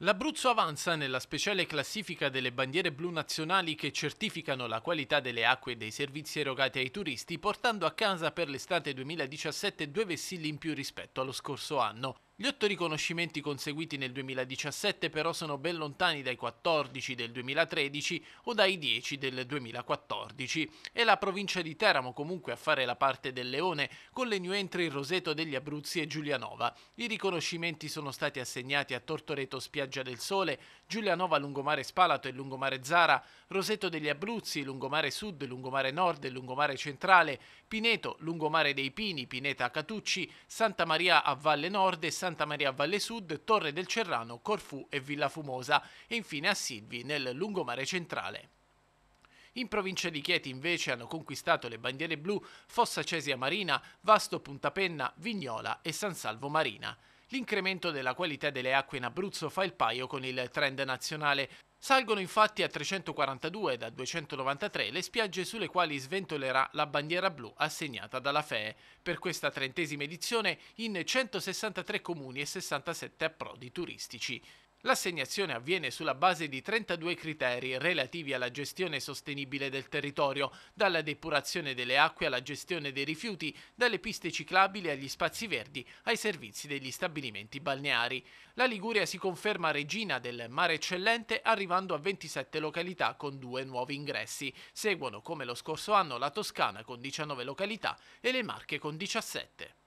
L'Abruzzo avanza nella speciale classifica delle bandiere blu nazionali che certificano la qualità delle acque e dei servizi erogati ai turisti, portando a casa per l'estate 2017 due vessilli in più rispetto allo scorso anno. Gli otto riconoscimenti conseguiti nel 2017 però sono ben lontani dai 14 del 2013 o dai 10 del 2014 È la provincia di Teramo comunque a fare la parte del leone con le new entry Roseto degli Abruzzi e Giulianova. I riconoscimenti sono stati assegnati a Tortoreto Spiaggia del Sole, Giulianova Lungomare Spalato e Lungomare Zara, Roseto degli Abruzzi, Lungomare Sud, Lungomare Nord e Lungomare Centrale, Pineto, Lungomare dei Pini, Pineta Catucci, Santa Maria a Valle Nord e San Santa Maria Valle Sud, Torre del Cerrano, Corfù e Villa Fumosa e infine a Silvi nel lungomare centrale. In provincia di Chieti invece hanno conquistato le bandiere blu Fossa Cesia Marina, Vasto Puntapenna, Vignola e San Salvo Marina. L'incremento della qualità delle acque in Abruzzo fa il paio con il trend nazionale. Salgono infatti a 342 da 293 le spiagge sulle quali sventolerà la bandiera blu assegnata dalla FEE. Per questa trentesima edizione in 163 comuni e 67 approdi turistici. L'assegnazione avviene sulla base di 32 criteri relativi alla gestione sostenibile del territorio, dalla depurazione delle acque alla gestione dei rifiuti, dalle piste ciclabili agli spazi verdi ai servizi degli stabilimenti balneari. La Liguria si conferma regina del mare eccellente arrivando a 27 località con due nuovi ingressi. Seguono come lo scorso anno la Toscana con 19 località e le Marche con 17.